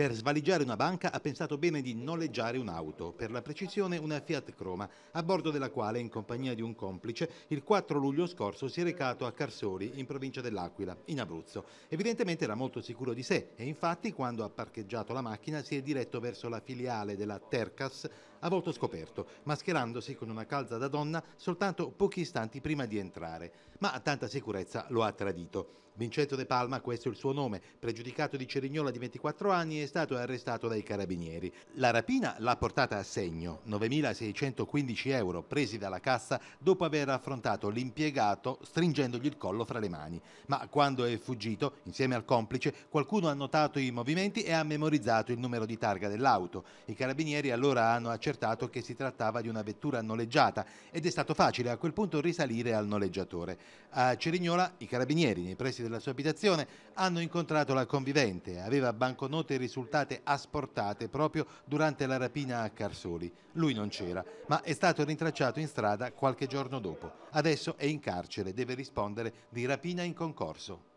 Per svaligiare una banca ha pensato bene di noleggiare un'auto, per la precisione una Fiat Croma, a bordo della quale, in compagnia di un complice, il 4 luglio scorso si è recato a Carsoli, in provincia dell'Aquila, in Abruzzo. Evidentemente era molto sicuro di sé e infatti quando ha parcheggiato la macchina si è diretto verso la filiale della Tercas a volto scoperto, mascherandosi con una calza da donna soltanto pochi istanti prima di entrare. Ma tanta sicurezza lo ha tradito. Vincenzo De Palma, questo è il suo nome, pregiudicato di Cerignola di 24 anni, è stato arrestato dai carabinieri. La rapina l'ha portata a segno, 9.615 euro presi dalla cassa dopo aver affrontato l'impiegato stringendogli il collo fra le mani. Ma quando è fuggito, insieme al complice, qualcuno ha notato i movimenti e ha memorizzato il numero di targa dell'auto. I carabinieri allora hanno accettato accertato che si trattava di una vettura noleggiata ed è stato facile a quel punto risalire al noleggiatore. A Cerignola i carabinieri nei pressi della sua abitazione hanno incontrato la convivente, aveva banconote risultate asportate proprio durante la rapina a Carsoli. Lui non c'era, ma è stato rintracciato in strada qualche giorno dopo. Adesso è in carcere, deve rispondere di rapina in concorso.